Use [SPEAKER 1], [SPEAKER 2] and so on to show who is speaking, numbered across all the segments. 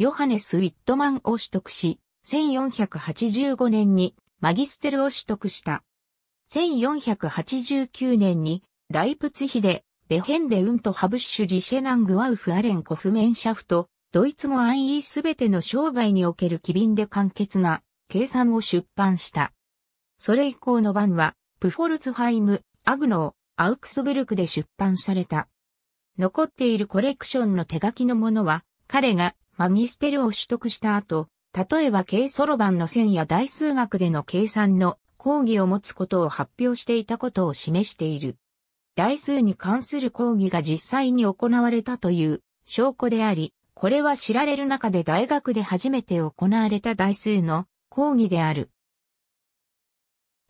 [SPEAKER 1] ヨハネス・ウィットマンを取得し、1485年にマギステルを取得した。1489年にライプツヒでベヘンデウントハブッシュリシェナングワウフアレンコフメンシャフト、ドイツ語イイすべての商売における機敏で簡潔な計算を出版した。それ以降の版は、プフォルツハイム、アグノー、アウクスブルクで出版された。残っているコレクションの手書きのものは、彼がマギステルを取得した後、例えば計ソロ版の線や大数学での計算の講義を持つことを発表していたことを示している。大数に関する講義が実際に行われたという証拠であり、これは知られる中で大学で初めて行われた大数の講義である。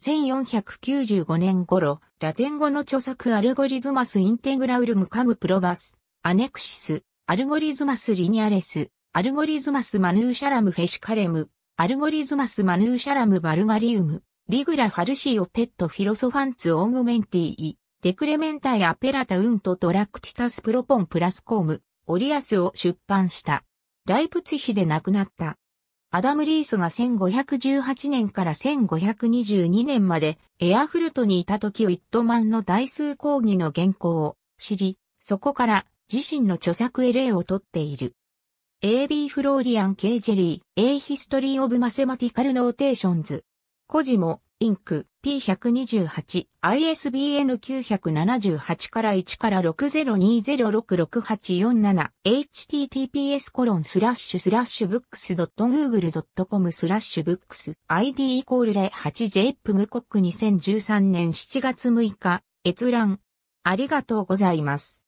[SPEAKER 1] 1495年頃、ラテン語の著作アルゴリズマスインテグラウルムカムプロバス、アネクシス、アルゴリズマスリニアレス、アルゴリズマスマヌーシャラムフェシカレム、アルゴリズマスマヌーシャラムバルガリウム、リグラファルシーオペットフィロソファンツオーグメンティー、デクレメンタイアペラタウントトラクティタスプロポンプラスコーム、オリアスを出版した。ライプツヒで亡くなった。アダム・リースが1518年から1522年までエアフルトにいた時ウィットマンの大数講義の原稿を知り、そこから自身の著作へ例をとっている。AB フローリアン・ K・ ジェリー、A History of Mathematical Notations。コジモ、インク、P128、ISBN 978から1から6 0 2 0 6 6 8 4 7 https コロンスラッシュスラッシュブックス .google.com スラッシュブックス ID イコール 08J p グコック2013年7月6日、閲覧。ありが
[SPEAKER 2] とうございます。